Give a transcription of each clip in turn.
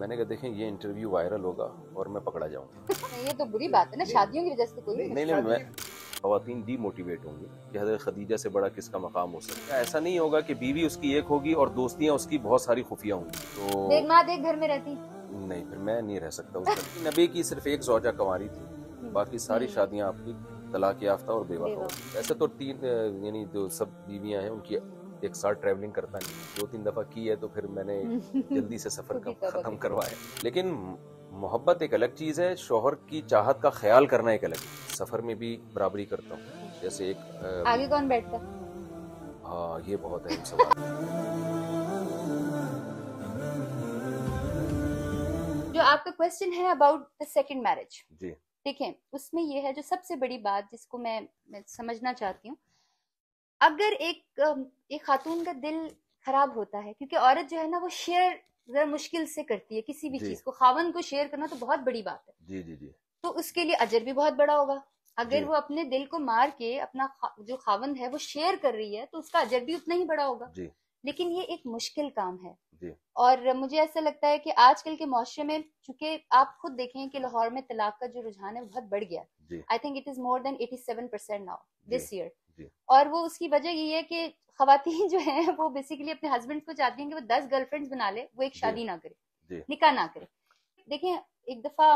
मैंने कहा देखें ये इंटरव्यू वायरल होगा और मैं पकड़ा जाऊंगा ये तो बुरी बात है ना शादियों की वजह से कोई नहीं नहीं, मैं खातन डीमोटिवेट होंगी कि हजरत खदीजा से बड़ा किसका मकाम हो सकता है ऐसा नहीं होगा कि बीवी उसकी एक होगी और दोस्तियाँ उसकी बहुत सारी खुफिया होंगी तो देख माँ देख घर में रहती नहीं फिर मैं नहीं रह सकता उस नबी की सिर्फ एक जोजा कंवारी थी बाकी सारी हम्म। शादियाँ आपकी तलाक याफ्ता और बेवा ऐसे तो तीन यानी जो सब बीवियाँ हैं उनकी एक साथ ट्रैवलिंग करता नहीं दो तीन दफ़ा की है तो फिर मैंने जल्दी से सफ़र का ख़त्म करवाया लेकिन मोहब्बत एक अलग चीज़ है शोहर की चाहत का ख्याल करना एक अलग सफ़र में भी बराबरी करता हूँ जैसे एक आगे कौन बैठता हाँ ये बहुत अहम सवाल जो आपका क्वेश्चन है अबाउट द सेकंड मैरिज जी देखें उसमें यह है जो सबसे बड़ी बात जिसको मैं, मैं समझना चाहती हूँ अगर एक एक खातून का दिल खराब होता है क्योंकि औरत जो है ना वो शेयर जरा मुश्किल से करती है किसी भी चीज को खावन को शेयर करना तो बहुत बड़ी बात है जी जी जी तो उसके लिए अजर भी बहुत बड़ा होगा अगर वो अपने दिल को मार के अपना जो खावंद है वो शेयर कर रही है तो उसका अजर भी उतना ही बड़ा होगा जी। लेकिन ये एक मुश्किल काम है और मुझे ऐसा लगता है कि आजकल के मुआरे में चूंकि आप खुद देखें कि लाहौर में तलाक का जो रुझान है बहुत बढ़ गया I think it is more than eighty seven percent now this year और वो उसकी वजह ये है कि खातन जो है वो बेसिकली अपने हस्बैंड को चाहती हैं कि वो दस गर्लफ्रेंड्स बना ले वो एक शादी ना करे निकाह ना करे देखिए एक दफा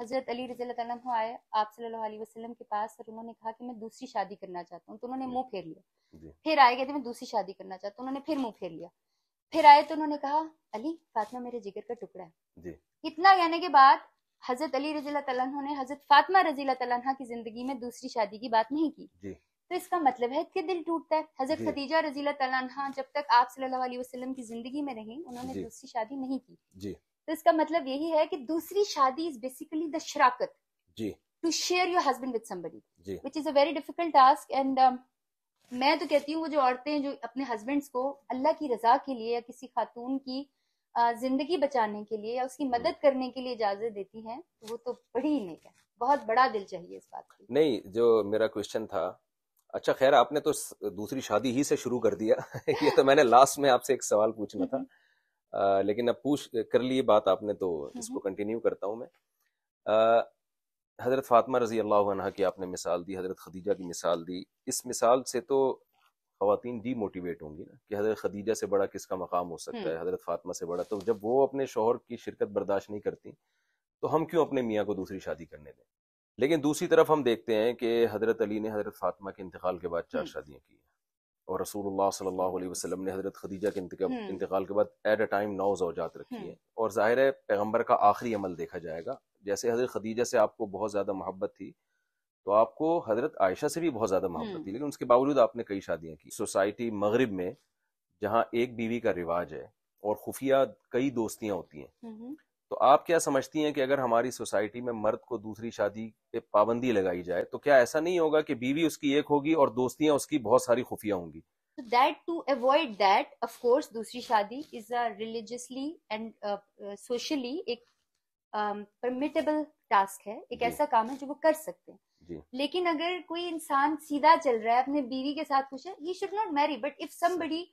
हजरत अली रजील्ला आए आप वसल्लम के पास और उन्होंने कहा कि मैं दूसरी शादी करना चाहता हूँ तो उन्होंने मुंह फेर लिया फिर आए थे मैं दूसरी शादी करना चाहता हूँ तो उन्होंने फिर मुंह फेर लिया फिर आए तो उन्होंने कहा अली फातिमा मेरे जिगर का टुकड़ा है इतना कहने के बाद हजरत अली रजील्ला ने हजरत फातिमा रजील्ला की जिंदगी में दूसरी शादी की बात नहीं की तो इसका मतलब है कि दिल टूटता है हजरत खदीजा रजील तला जब तक आप सल्लल्लाहु अलैहि वसल्लम की जिंदगी में रहे उन्होंने दूसरी शादी नहीं की जी तो इसका मतलब यही है कि दूसरी शादी इज बेसिकली द शराकत जी to share your husband with somebody which is a very difficult task and मैं तो कहती हूँ वो जो औरतें जो अपने हस्बैंड्स को अल्लाह की रजा के लिए या किसी खातून की जिंदगी बचाने के लिए या उसकी मदद करने के लिए इजाजत देती हैं तो वो तो बड़ी ही नेक है बहुत बड़ा दिल चाहिए इस बात की नहीं जो मेरा क्वेश्चन था अच्छा खैर आपने तो दूसरी शादी ही से शुरू कर दिया ये तो मैंने लास्ट में आपसे एक सवाल पूछना था आ, हम्म। लेकिन अब पूछ कर लिए बात आपने तो हम्म। इसको कंटिन्यू करता हूँ मैं हजरत फातमा रजी अल्लाह की आपने मिसाल दी हजरत खदीजा की मिसाल दी इस मिसाल से तो खातन डीमोटिवेट होंगी ना कि हजरत खदीजा से बड़ा किसका मकाम हो सकता हम्म। है हजरत फातमा से बड़ा तो जब वो अपने शोहर की शिरकत बर्दाश्त नहीं करती तो हम क्यों अपने मियाँ को दूसरी शादी करने दें लेकिन दूसरी तरफ हम देखते हैं कि हज़रत अली ने हज़रत फ़ातिमा के इंतकाल के बाद चार हम्म। शादियाँ की और रसूल सल्लल्लाहु वसलम ने हज़रत खदीजा के हम्म। इंतकाल के बाद एट अ टाइम नौ जवजात रखी हम्म। है और ज़ाहिर है पैगम्बर का आखिरी अमल देखा जाएगा जैसे हज़रत खदीजा से आपको बहुत ज़्यादा मोहब्बत थी तो आपको हज़रत आयशा से भी बहुत ज़्यादा मोहब्बत थी लेकिन उसके बावजूद आपने कई शादियाँ की सोसाइटी मगरब में जहाँ एक बीवी का रिवाज है और खुफिया कई दोस्तियाँ होती हैं तो आप क्या समझती हैं कि अगर हमारी सोसाइटी में मर्द को दूसरी शादी पे पाबंदी लगाई जाए तो क्या ऐसा नहीं होगा कि बीवी उसकी एक होगी और दोस्तियां उसकी बहुत सारी खुफिया होंगी that to avoid that of course दूसरी शादी is a religiously and socially एक परमिटेबल um, टास्क है एक ऐसा काम है जो वो कर सकते हैं लेकिन अगर कोई इंसान सीधा चल रहा है अपने बीवी के साथ पूछे है he should not marry but if somebody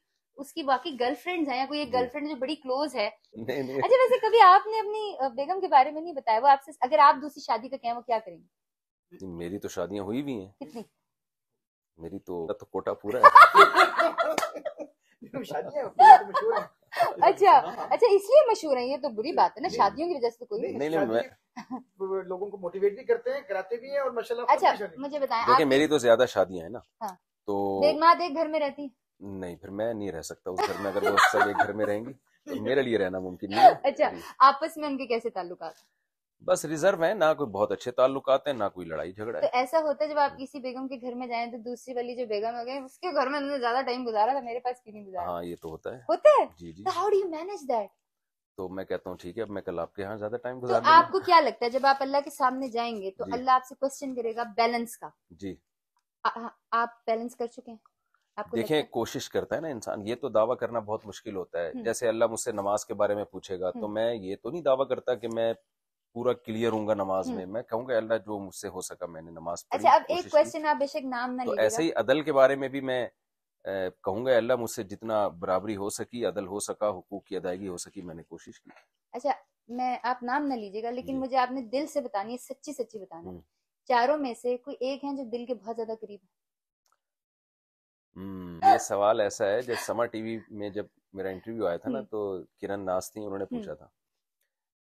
उसकी बाकी गर्लफ्रेंड्स हैं या कोई एक गर्लफ्रेंड जो बड़ी क्लोज है नहीं, नहीं। अच्छा वैसे कभी आपने अपनी बेगम के बारे में नहीं बताया वो आपसे अगर आप दूसरी शादी का कहें वो क्या करेंगे मेरी तो शादियां हुई भी हैं कितनी मेरी तो तो कोटा पूरा है तो अच्छा हाँ, हाँ। अच्छा इसलिए मशहूर है ये तो बुरी बात है ना शादियों की वजह से तो कोई नहीं नहीं मैं लोगों को मोटिवेट भी करते हैं कराते भी हैं और माशाल्लाह अच्छा मुझे बताएं देखिए मेरी तो ज्यादा शादियां हैं ना हाँ। तो देख माँ देख घर में रहती है नहीं फिर मैं नहीं रह सकता उस घर में अगर वो सब एक घर में रहेंगी तो मेरे लिए रहना मुमकिन नहीं है अच्छा आपस में उनके कैसे ताल्लुकात बस रिजर्व है ना कोई बहुत अच्छे ताल्लुक है ना कोई लड़ाई झगड़ा तो ऐसा होता है जब आप किसी बेगम के घर में जाएं तो दूसरी वाली जो बेगम हो गए उसके घर में उन्होंने ज्यादा टाइम गुजारा था मेरे पास क्यों नहीं गुजारा हाँ ये तो होता है होता है जी जी how do you manage that तो मैं कहता हूँ ठीक है अब मैं कल आपके यहाँ ज्यादा टाइम तो आपको क्या लगता है जब आप अल्लाह के सामने जाएंगे तो अल्लाह आपसे क्वेश्चन करेगा बैलेंस का जी हाँ, आप बैलेंस कर चुके हैं देखें कोशिश करता है ना इंसान ये तो दावा करना बहुत मुश्किल होता है हम्म। जैसे अल्लाह मुझसे नमाज के बारे में पूछेगा तो हम्म। मैं ये तो नहीं दावा करता कि मैं पूरा क्लियर हूँ नमाज में हम्म। मैं कहूंगा अल्लाह जो मुझसे हो सका मैंने नमाज अच्छा, अब एक क्वेश्चन आप बेशक नाम ना तो ऐसे ही अदल के बारे में भी मैं कहूंगा अल्लाह मुझसे जितना बराबरी हो सकी अदल हो सका हुकूक की अदायगी हो सकी मैंने कोशिश की अच्छा मैं आप नाम ना लीजिएगा लेकिन मुझे आपने दिल से बतानी है सच्ची सच्ची बताना चारों में से कोई एक है जो दिल के बहुत ज्यादा करीब है हम्म, ये सवाल ऐसा है जब समा टीवी में जब मेरा इंटरव्यू आया था ना हम्म। तो किरण नास थी उन्होंने पूछा हम्म। था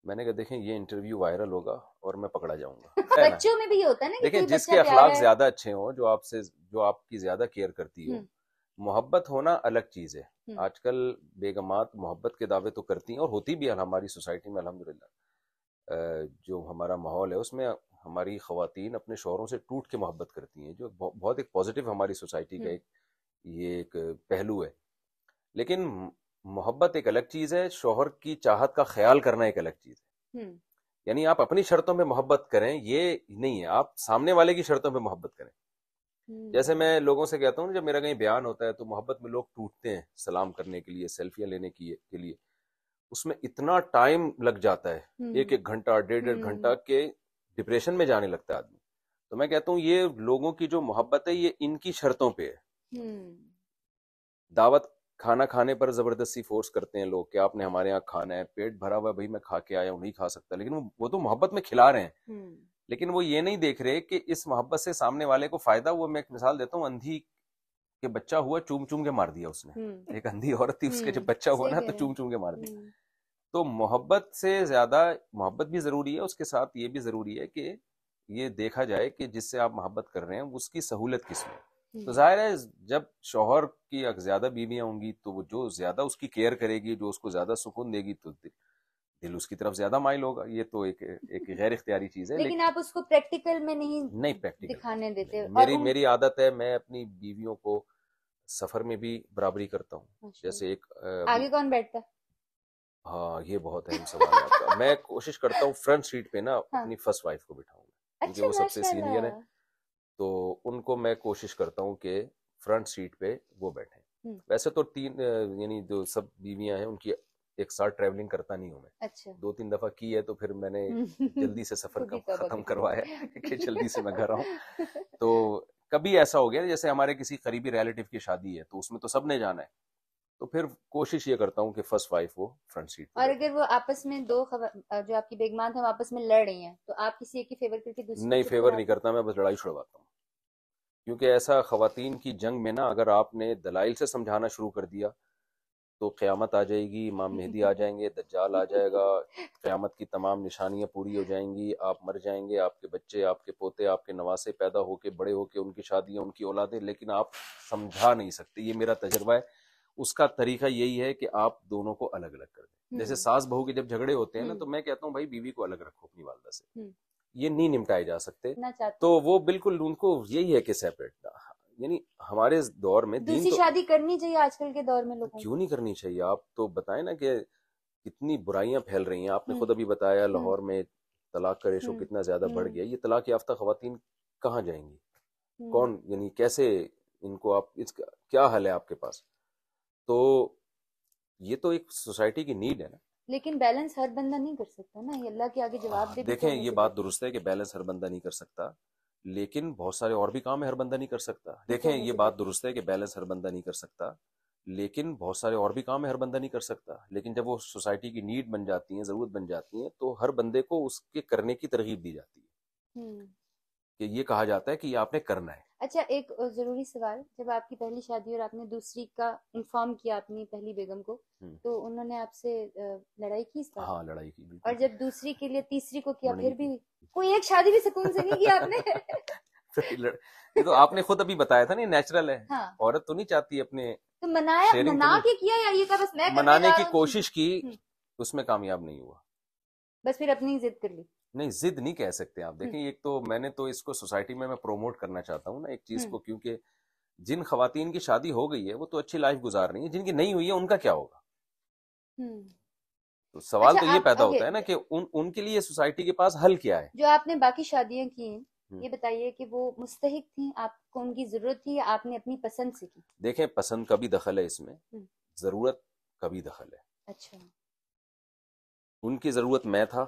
मैंने कहा देखें ये इंटरव्यू वायरल होगा और मैं पकड़ा जाऊंगा बच्चों में भी होता है ना देखें जिसके अखलाक ज्यादा अच्छे हों जो आपसे जो आपकी ज्यादा केयर करती हो मोहब्बत होना अलग चीज है आजकल बेगमात मोहब्बत के दावे तो करती हैं और होती भी है हमारी सोसाइटी में अल्हम्दुलिल्लाह जो हमारा माहौल है उसमें हमारी खातन अपने शोरों से टूट के मोहब्बत करती हैं जो बहुत एक पॉजिटिव हमारी सोसाइटी का एक ये एक पहलू है लेकिन मोहब्बत एक अलग चीज है शोहर की चाहत का ख्याल करना एक अलग चीज है हम्म। यानी आप अपनी शर्तों में मोहब्बत करें ये नहीं है आप सामने वाले की शर्तों में मोहब्बत करें हम्म। जैसे मैं लोगों से कहता हूँ जब मेरा कहीं बयान होता है तो मोहब्बत में लोग टूटते हैं सलाम करने के लिए सेल्फियां लेने की के लिए उसमें इतना टाइम लग जाता है हम्म। एक एक घंटा डेढ़ डेढ़ घंटा के डिप्रेशन में जाने लगता है आदमी तो मैं कहता हूँ ये लोगों की जो मोहब्बत है ये इनकी शर्तों पे है हम्म। दावत खाना खाने पर जबरदस्ती फोर्स करते हैं लोग कि आपने हमारे यहाँ खाना है पेट भरा हुआ है भाई मैं खा के आया हूँ नहीं खा सकता लेकिन वो, तो मोहब्बत में खिला रहे हैं हम्म। लेकिन वो ये नहीं देख रहे कि इस मोहब्बत से सामने वाले को फायदा हुआ मैं एक मिसाल देता हूँ अंधी के बच्चा हुआ चूम चूम के मार दिया उसने हम्म। एक अंधी औरत थी उसके जब बच्चा हुआ ना तो चूम चूम के मार दिया तो मोहब्बत से ज्यादा मोहब्बत भी जरूरी है उसके साथ ये भी जरूरी है कि ये देखा जाए कि जिससे आप मोहब्बत कर रहे हैं उसकी सहूलत किस में हम्म। तो जाहिर है जब शोहर की ज्यादा बीवियां होंगी तो वो जो ज्यादा उसकी केयर करेगी जो उसको ज्यादा सुकून देगी तो दिल, दिल उसकी तरफ ज्यादा माइल होगा ये तो एक एक गैर इख्तियारी चीज है लेकिन, लेकिन आप उसको प्रैक्टिकल में नहीं नहीं प्रैक्टिकल दिखाने देते मेरी मेरी आदत है मैं अपनी बीवियों को सफर में भी बराबरी करता हूँ अच्छा। जैसे एक आगे कौन बैठता है हाँ ये बहुत अहम सवाल है मैं कोशिश करता हूँ फ्रंट सीट पे ना हाँ। अपनी फर्स्ट वाइफ को बिठाऊंगा क्योंकि अच्छा, वो सबसे सीनियर है तो उनको मैं कोशिश करता हूँ कि फ्रंट सीट पे वो बैठे हम्म। वैसे तो तीन यानी जो सब बीवियां हैं उनकी एक साथ ट्रैवलिंग करता नहीं हूँ मैं अच्छा। दो तीन दफा की है तो फिर मैंने जल्दी से सफर खत्म करवाया कि जल्दी से मैं घर आऊँ तो कभी ऐसा हो गया जैसे हमारे किसी करीबी रिलेटिव की शादी है तो उसमें तो सबने जाना है तो फिर कोशिश ये करता हूँ कि फर्स्ट वाइफ वो फ्रंट सीट और अगर वो आपस में दो खबर जो आपकी बेगमान है आपस में लड़ रही हैं तो आप किसी एक की फेवर करके दूसरी नहीं फेवर नहीं करता मैं बस लड़ाई छुड़वाता हूँ क्योंकि ऐसा खातन की जंग में ना अगर आपने दलाइल से समझाना शुरू कर दिया तो क़्यामत आ जाएगी इमाम मेहदी आ जाएंगे दज्जाल आ जाएगा क़्यामत की तमाम निशानियां पूरी हो जाएंगी आप मर जाएंगे आपके बच्चे आपके पोते आपके नवासे पैदा होके बड़े होके उनकी शादियां उनकी औलादें लेकिन आप समझा नहीं सकते ये मेरा तजर्बा है उसका तरीका यही है कि आप दोनों को अलग अलग कर दें जैसे हम्म। सास बहू के जब झगड़े होते हैं ना हम्म। तो मैं कहता हूँ भाई बीवी को अलग रखो अपनी वालदा से हम्म। ये नहीं निपटाए जा सकते तो वो बिल्कुल उनको यही है कि सेपरेट यानी हमारे दौर में दूसरी तो, शादी करनी चाहिए आजकल के दौर में लोगों क्यों नहीं करनी चाहिए आप तो बताए ना कि कितनी बुराइयां फैल रही हैं आपने खुद अभी बताया लाहौर में तलाक का रेशो कितना ज्यादा बढ़ गया ये तलाक याफ्ता खातन कहाँ जाएंगी कौन यानी कैसे इनको आप इसका क्या हल है आपके पास तो ये तो एक सोसाइटी की नीड है ना लेकिन बैलेंस हर बंदा नहीं कर सकता ना ये अल्लाह के आगे जवाब दे देखें ये बात दुरुस्त है कि बैलेंस हर बंदा नहीं कर सकता लेकिन बहुत सारे और भी काम है हर बंदा नहीं कर सकता तो देखें ये बात दुरुस्त है कि बैलेंस हर बंदा नहीं कर सकता लेकिन बहुत सारे और भी काम है हर बंदा नहीं कर सकता लेकिन जब वो सोसाइटी की नीड बन जाती है जरूरत बन जाती है तो हर बंदे को उसके करने की तरगीब दी जाती है हम्म। कि ये कहा जाता है कि आपने करना है अच्छा एक जरूरी सवाल जब आपकी पहली शादी और आपने दूसरी का इन्फॉर्म किया अपनी पहली बेगम को तो उन्होंने आपसे लड़ाई की इसका हाँ लड़ाई की और जब दूसरी के लिए तीसरी को किया फिर भी कोई एक शादी भी सुकून से नहीं किया आपने ये तो आपने खुद अभी बताया था नहीं नेचुरल है हाँ। औरत तो नहीं चाहती अपने तो मनाया मना के किया या ये बस मैं मनाने की कोशिश की उसमें कामयाब नहीं हुआ बस फिर अपनी जिद कर ली नहीं जिद नहीं कह सकते आप हम्म। देखें एक तो मैंने तो इसको सोसाइटी में मैं प्रोमोट करना चाहता हूँ ना एक चीज हम्म। को क्योंकि जिन खातन की शादी हो गई है वो तो अच्छी लाइफ गुजार रही है जिनकी नहीं हुई है उनका क्या होगा हम्म। तो सवाल अच्छा, तो ये पैदा होता है ना कि उन उनके लिए सोसाइटी के पास हल क्या है जो आपने बाकी शादियां की हैं ये बताइए कि वो मुस्तक थी आपको उनकी जरूरत थी या आपने अपनी पसंद से की देखें पसंद का भी दखल है इसमें जरूरत का भी दखल है अच्छा उनकी जरूरत मैं था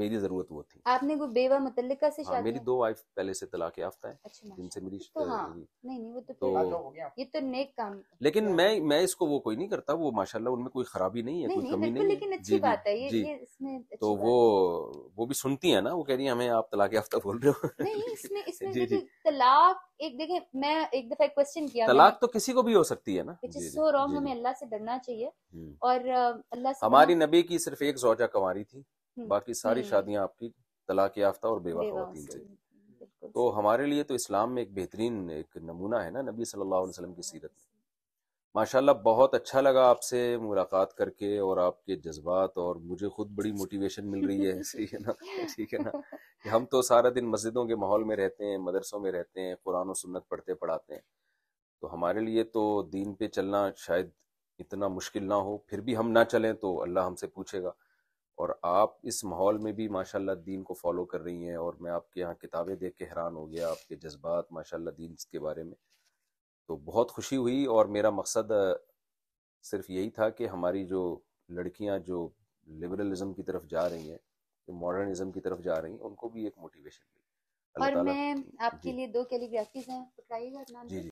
मेरी जरूरत वो थी आपने वो बेवा मुतलका से हाँ, शादी मेरी दो वाइफ पहले से तलाक याफ्ता है अच्छा जिनसे मेरी तो हाँ, नहीं नहीं वो तो, तो-, तो हो गया ये तो नेक काम लेकिन मैं मैं इसको वो कोई नहीं करता वो माशाल्लाह उनमें कोई खराबी नहीं है नहीं, कोई नहीं, कमी नहीं लेकिन अच्छी बात है ये इसमें तो वो वो भी सुनती है ना वो कह रही है हमें आप तलाक याफ्ता बोल रहे हो इसमें इसमें तलाक एक देखे मैं एक दफा एक क्वेश्चन किया तलाक तो किसी को भी हो सकती है ना सो रॉन्ग हमें अल्लाह से डरना चाहिए हम्म। और अल्लाह हमारी नबी की सिर्फ एक जोजा कमारी थी हम्म, बाकी सारी हम्म। शादियां आपकी तलाक याफ्ता और बेवा खातन से तो हमारे लिए तो इस्लाम में एक बेहतरीन एक नमूना है ना नबी सल्लल्लाहु अलैहि वसल्लम की सीरत में माशाल्लाह बहुत अच्छा लगा आपसे मुलाकात करके और आपके जज्बात और मुझे खुद बड़ी मोटिवेशन मिल रही है ठीक है ना ठीक है ना कि हम तो सारा दिन मस्जिदों के माहौल में रहते हैं मदरसों में रहते हैं कुरान और सुन्नत पढ़ते पढ़ाते हैं तो हमारे लिए तो दीन पे चलना शायद इतना मुश्किल ना हो फिर भी हम ना चलें तो अल्लाह हमसे पूछेगा और आप इस माहौल में भी माशाल्लाह दीन को फॉलो कर रही हैं और मैं आपके यहाँ किताबें देख के हैरान हो गया आपके जज्बात माशाल्लाह दीन के बारे में तो बहुत खुशी हुई और मेरा मकसद सिर्फ यही था कि हमारी जो लड़कियाँ जो लिबरलिज्म की तरफ जा रही हैं जो मॉडर्निज्म की तरफ जा रही हैं उनको भी एक मोटिवेशन मिले और मैं आपके लिए दो कैलीग्राफीज हैं जी जी